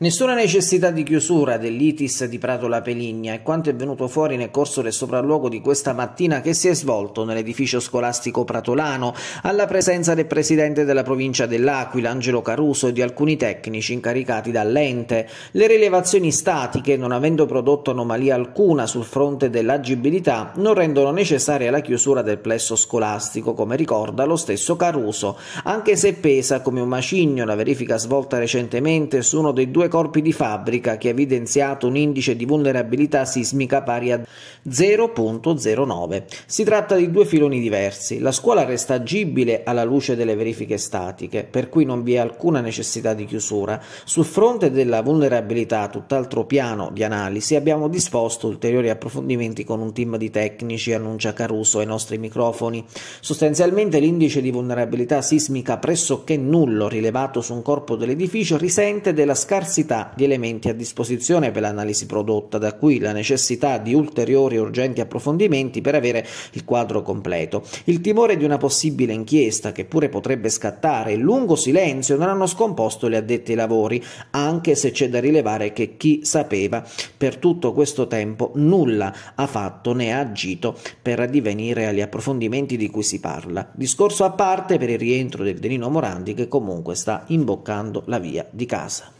Nessuna necessità di chiusura dell'ITIS di Prato La Peligna e quanto è venuto fuori nel corso del sopralluogo di questa mattina che si è svolto nell'edificio scolastico pratolano alla presenza del presidente della provincia dell'Aquila, Angelo Caruso, e di alcuni tecnici incaricati dall'ente. Le rilevazioni statiche, non avendo prodotto anomalia alcuna sul fronte dell'agibilità, non rendono necessaria la chiusura del plesso scolastico, come ricorda lo stesso Caruso, anche se pesa come un macigno la verifica svolta recentemente su uno dei due corpi di fabbrica che ha evidenziato un indice di vulnerabilità sismica pari a 0.09. Si tratta di due filoni diversi. La scuola resta agibile alla luce delle verifiche statiche, per cui non vi è alcuna necessità di chiusura. Sul fronte della vulnerabilità, tutt'altro piano di analisi, abbiamo disposto ulteriori approfondimenti con un team di tecnici, annuncia Caruso ai nostri microfoni. Sostanzialmente l'indice di vulnerabilità sismica pressoché nullo rilevato su un corpo dell'edificio risente della scarsa scarsità di elementi a disposizione per l'analisi prodotta, da cui la necessità di ulteriori urgenti approfondimenti per avere il quadro completo. Il timore di una possibile inchiesta, che pure potrebbe scattare, il lungo silenzio non hanno scomposto gli addetti ai lavori, anche se c'è da rilevare che chi sapeva per tutto questo tempo nulla ha fatto né ha agito per addivenire agli approfondimenti di cui si parla. Discorso a parte per il rientro del Denino Morandi che comunque sta imboccando la via di casa.